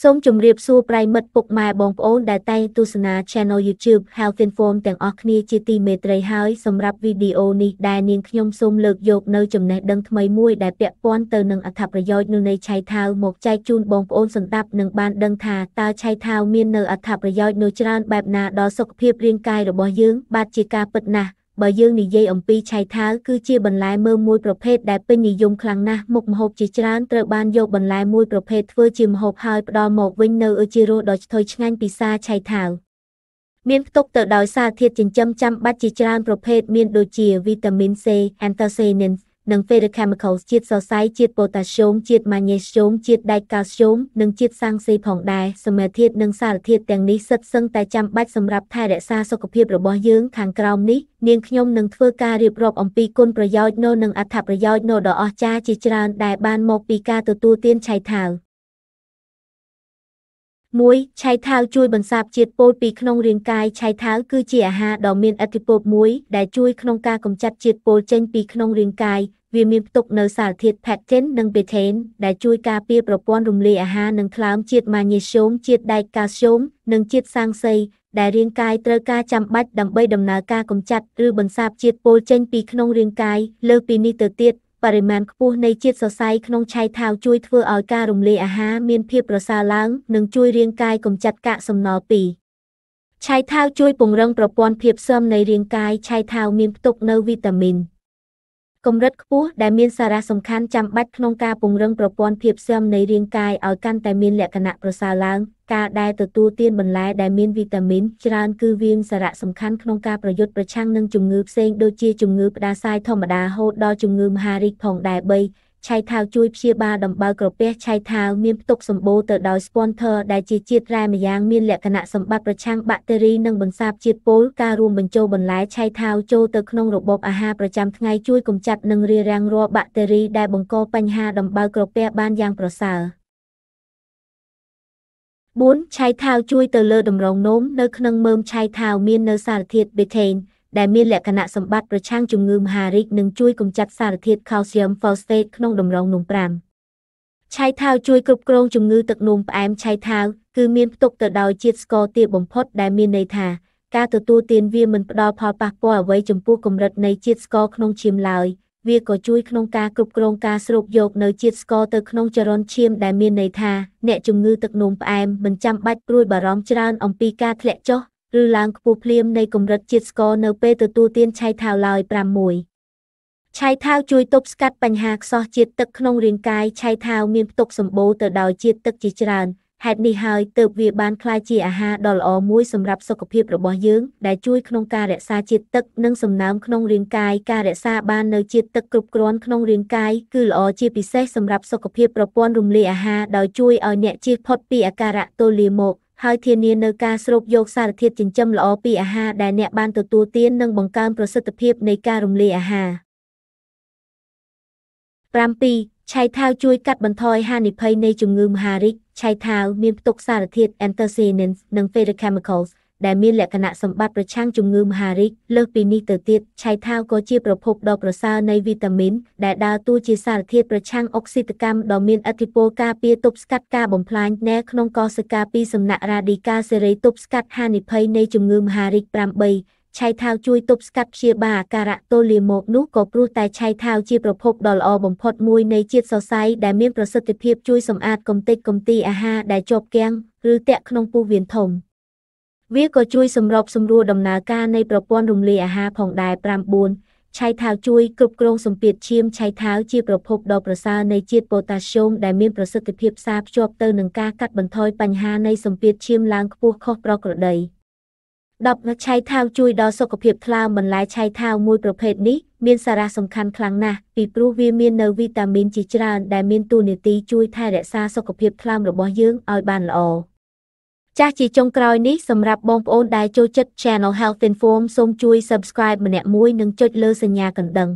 សូមជម្រាបសួរប្រិមិត្តពុកម៉ែបងប្អូនដែលតែងទស្សនា Channel YouTube Health Inform ទាំងអស់គ្នាជាទីមេត្រីហើយសម្រាប់វីដេអូនេះដែលនាងខ្ញុំសូមលើកយកនៅចំណេះដឹងថ្មីមួយដែលពាក់ព័ន្ធទៅនឹងអត្ថប្រយោជន៍នៃឆៃថាវមកចែកជូនបងប្អូនសន្តាប់និងបានដឹងថាតើឆៃថាវមាននៅអត្ថប្រយោជន៍នោះច្រើនបែបណាដល់សុខភាពរាងកាយរបស់យើងបាទជាការពិតណាស់បើយើងនិយាយអំពីឆៃថាវគឺជាបន្លែមើមមួយប្រភេទដែលពេញនិយមខ្លាំងណាស់មុខម្ហូបជាច្រើនត្រូវបានយកបន្លែមួយប្រភេទធ្វើជាម្ហូបហើយផ្ដល់មកវិញនៅអឺជារសដ៏ឈ្ងុយឆ្ងាញ់ពិសាឆៃថាវមានផ្ទុកទៅដោយសារធាតុចិញ្ចឹមចាំបាច់ជាច្រើន ប្រភេទមានដូចជាវីតាមីន C, anthocyanins, និង Ferrochemicals ជាតិសរសៃជាតិប៉ូតាស្យូមជាតិម៉ាញ៉េស្យូមជាតិដែកកាល់ស្យូមនិងជាតិសាំងស៊ីផងដែរសមាធាតុនិងសារធាតុទាំងនេះសិតសឹងតែចាំបាច់សម្រាប់ថែរក្សាសុខភាពរបស់យើងខាងក្រោមនេះនាងខ្ញុំនឹងធ្វើការរៀបរាប់អំពីគុណប្រយោជន៍ណូនិងអត្ថប្រយោជន៍ណូដ៏អស្ចារ្យជាច្រើនដែលបានមកពីការទទួលទានឆៃថាវ 1. ឆៃថាវជួយ បន្សាបជាតិពុលពីក្នុងរាងកាយឆៃថាវគឺជាអាហារដ៏មានឥទ្ធិពលមួយដែលជួយក្នុងការកម្ចាត់ជាតិពុលចេញពីក្នុងរាងកាយវាមានផ្ទុកនៅសារធាតុ pectin និង betaine ដែលជួយការពារប្រព័ន្ធរំលាយអាហារនិងថ្លើមជាតិម៉ាញ៉េស្យូមជាតិដែកកាល់ស្យូមនិងជាតិសាំងសី ដែលរាងកាយត្រូវការចាំបាច់ដើម្បីដំណើរការកម្ចាត់ឬបន្សាបជាតិពុលចេញពីក្នុងរាងកាយលើសពីនេះទៅទៀតបរិមាណខ្ពស់នៃជាតិសរសៃក្នុងឆៃថាវជួយធ្វើឲ្យការរំលាយអាហារមានភាពប្រសើរឡើងនិងជួយរាងកាយកម្ចាត់កាកសំណល់ពីឆៃថាវជួយពង្រឹងប្រព័ន្ធភាពស៊ាំនៃរាងកាយឆៃថាវមានផ្ទុកនូវវីតាមីនកម្រិតខ្ពស់ដែលមានសារៈសំខាន់ចាំបាច់ក្នុងការពង្រឹងប្រព័ន្ធភាពស៊ាំនៃរាងកាយឲ្យកាន់តែមានលក្ខណៈប្រសើរឡើងការដែលទទួលទានបន្លែដែលមានវីតាមីនច្រើនគឺវាមានសារៈសំខាន់ក្នុងការប្រយុទ្ធប្រឆាំងនឹងជំងឺផ្សេងដូចជាជំងឺផ្ដាសាយធម្មតាហូតដល់ជំងឺមហារីកផងដែរ3ឆៃថាវជួយព្យាបាលដំបៅក្រពះឆៃថាវមានផ្ទុកសម្បូរទៅដោយ sponsor ដែលជាជាតិរ៉ែម្យ៉ាងមានលក្ខណៈសម្បត្តិប្រឆាំងបាក់តេរីនិងបន្សាបជាតិពុលការរួមបញ្ចូលបន្លែឆៃថាវចូលទៅក្នុងរបបអាហារប្រចាំថ្ងៃជួយកម្ចាត់និងរារាំងរាល់បាក់តេរីដែលបង្កបញ្ហាដំបៅក្រពះបានយ៉ាងប្រសើរ។ 4. ឆៃថាវជួយទៅលើតម្រងនោមនៅក្នុងមើមឆៃថាវមាននៅសារធាតុ betaine ដែលមានលក្ខណៈសម្បត្តិប្រឆាំងជំងឺមហារីកនិងជួយកម្ចាត់សារធាតុ calcium phosphate ក្នុងតម្រងនោម5ឆៃថាវជួយគ្រប់គ្រងជំងឺទឹកនោមផ្អែមឆៃថាវគឺមានផ្ទុកទៅដោយជាតិស្ករទាបបំផុត ដែលមានន័យថាការទទួលទានវាមិនផ្ដល់ផលប៉ះពាល់អ្វីចំពោះកម្រិតនៃជាតិស្ករក្នុងឈាមឡើយវាក៏ជួយក្នុងការគ្រប់គ្រងការស្រូបយកនៅជាតិស្ករទៅក្នុងចរន្តឈាមដែលមានន័យថាអ្នកជំងឺទឹកនោមផ្អែមមិនចាំបាច់ព្រួយបារម្ភច្រើនអំពីការធ្លាក់ចុះឬឡើងខ្ពស់ភ្លាមនៃកម្រិតជាតិស្ករនៅពេលទទួលទានឆៃថាវឡើយ6ឆៃថាវជួយទប់ស្កាត់បញ្ហាខ្សោះជាតិទឹកក្នុងរាងកាយឆៃថាវមានផ្ទុកសម្បូរទៅដោយជាតិទឹកជាច្រើនហេតុនេះហើយទើបវាបានក្លាយជាអាហារដ៏ល្អមួយសម្រាប់សុខភាពរបស់យើងដែលជួយក្នុងការរក្សាជាតិទឹកនិងសំណើមក្នុងរាងកាយការរក្សាបាននូវជាតិទឹកគ្រប់គ្រាន់ក្នុងរាងកាយគឺល្អជាពិសេសសម្រាប់សុខភាពប្រព័ន្ធរំលាយអាហារដោយជួយឲ្យអ្នកជៀសផុតពីអាការៈទល់លាមកហើយធានានៅការស្រូបយកសារធាតុចិញ្ចឹមល្អពីអាហារដែលអ្នកបានទទួលទាននិងបង្កើនប្រសិទ្ធភាពនៃការរំលាយអាហារ7ឆៃថាវជួយកាត់បន្ថយហានិភ័យនៃជំងឺមហារីកឆៃថាវមានផ្ទុកសារធាតុ anthocyanins និង phytochemicals ដែលមានលក្ខណៈសម្បត្តិប្រឆាំងជំងឺមហារីកលើសពីនេះទៅទៀតឆៃថាវក៏ជាប្រភពដ៏ប្រសើរនៃវីតាមីនដែលដើរតួជាសារធាតុប្រឆាំងអុកស៊ីតកម្មដ៏មានឥទ្ធិពលការពារទប់ស្កាត់ការបំផ្លាញណែក្នុងកោសិកាពីសំណាក់រ៉ាឌីកាសេរីទប់ស្កាត់ហានិភ័យនៃជំងឺមហារីក8ឆៃថាវជួយទប់ស្កាត់ព្យាបាលអាការៈទល់លាមកនោះក៏ព្រោះតែឆៃថាវជាប្រភពដ៏ល្អបំផុតមួយនៃជាតិសរសៃដែលមានប្រសិទ្ធភាពជួយសម្អាតកំទេចកំទីអាហារដែលជាប់គាំងឬតាក់ក្នុងពោះវៀនធំ វាក៏ជួយសម្របសម្រួលដំណើរការនៃប្រព័ន្ធរំលាយអាហារផងដែរ9ឆៃថាវជួយគ្រប់គ្រងសម្ពាធឈាមឆៃថាវជាប្រភពដ៏ប្រសើរនៃជាតិប៉ូតាស្យូមដែលមានប្រសិទ្ធភាពផ្សារភ្ជាប់ទៅនឹងការកាត់បន្ថយបញ្ហានៃសម្ពាធឈាមឡើងខ្ពស់ខុសប្រក្រតី។10ឆៃថាវជួយដល់សុខភាពថ្លើមបន្លែឆៃថាវមួយប្រភេទនេះមានសារៈសំខាន់ខ្លាំងណាស់ពីព្រោះវាមាននៅវីតាមីនជាច្រើនដែលមានតួនាទីជួយថែរក្សាសុខភាពថ្លើមរបស់យើងឲ្យបានល្អចាស់ជាចុងក្រោយនេះសម្រាប់បងប្អូនដែលចូលចិត្ត Channel Health Inform សូមជួយ Subscribe ម្នាក់មួយនិងចុចលើសញ្ញាកណ្ដឹង